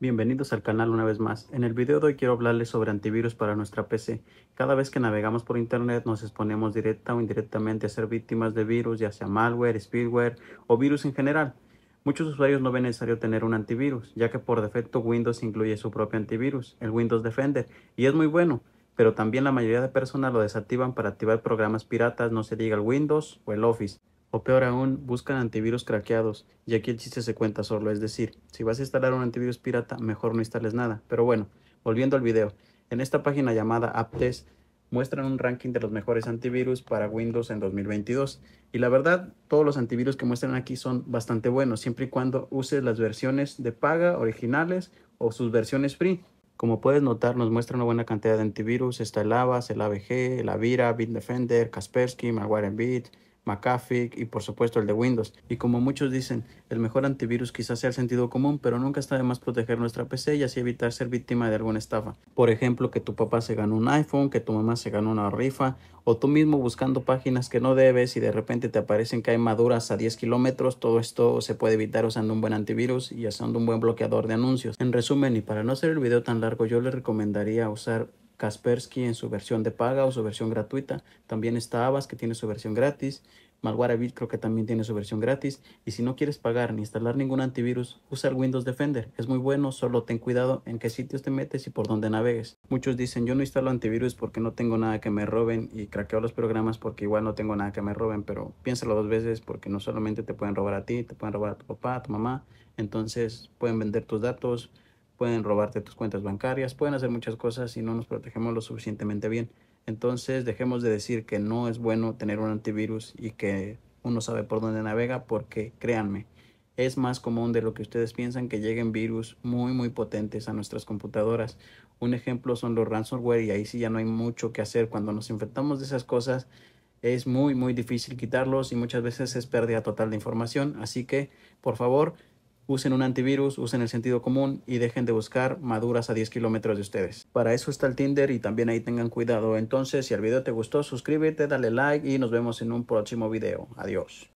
Bienvenidos al canal una vez más. En el video de hoy quiero hablarles sobre antivirus para nuestra PC. Cada vez que navegamos por internet nos exponemos directa o indirectamente a ser víctimas de virus, ya sea malware, spyware o virus en general. Muchos usuarios no ven necesario tener un antivirus, ya que por defecto Windows incluye su propio antivirus, el Windows Defender, y es muy bueno, pero también la mayoría de personas lo desactivan para activar programas piratas, no se diga el Windows o el Office. O peor aún, buscan antivirus craqueados, y aquí el chiste se cuenta solo, es decir, si vas a instalar un antivirus pirata, mejor no instales nada. Pero bueno, volviendo al video, en esta página llamada AppTest muestran un ranking de los mejores antivirus para Windows en 2022. Y la verdad, todos los antivirus que muestran aquí son bastante buenos, siempre y cuando uses las versiones de paga originales o sus versiones free. Como puedes notar, nos muestra una buena cantidad de antivirus. Está el Avas, el AVG, el Avira, Bitdefender, Kaspersky, Bit... McAfee y por supuesto el de Windows. Y como muchos dicen, el mejor antivirus quizás sea el sentido común, pero nunca está de más proteger nuestra PC y así evitar ser víctima de alguna estafa. Por ejemplo, que tu papá se gane un iPhone, que tu mamá se gane una rifa, o tú mismo buscando páginas que no debes y de repente te aparecen que hay maduras a 10 kilómetros, todo esto se puede evitar usando un buen antivirus y usando un buen bloqueador de anuncios. En resumen, y para no hacer el video tan largo, yo les recomendaría usar Kaspersky en su versión de paga o su versión gratuita. También está Avas que tiene su versión gratis. Malwarebytes creo que también tiene su versión gratis. Y si no quieres pagar ni instalar ningún antivirus, usa el Windows Defender. Es muy bueno, solo ten cuidado en qué sitios te metes y por dónde navegues. Muchos dicen, yo no instalo antivirus porque no tengo nada que me roben y craqueo los programas porque igual no tengo nada que me roben, pero piénsalo dos veces porque no solamente te pueden robar a ti, te pueden robar a tu papá, a tu mamá. Entonces pueden vender tus datos, pueden robarte tus cuentas bancarias, pueden hacer muchas cosas y no nos protegemos lo suficientemente bien. Entonces dejemos de decir que no es bueno tener un antivirus y que uno sabe por dónde navega porque créanme, es más común de lo que ustedes piensan que lleguen virus muy muy potentes a nuestras computadoras. Un ejemplo son los ransomware y ahí sí ya no hay mucho que hacer. Cuando nos enfrentamos de esas cosas es muy muy difícil quitarlos y muchas veces es pérdida total de información. Así que por favor Usen un antivirus, usen el sentido común y dejen de buscar maduras a 10 kilómetros de ustedes. Para eso está el Tinder y también ahí tengan cuidado. Entonces, si el video te gustó, suscríbete, dale like y nos vemos en un próximo video. Adiós.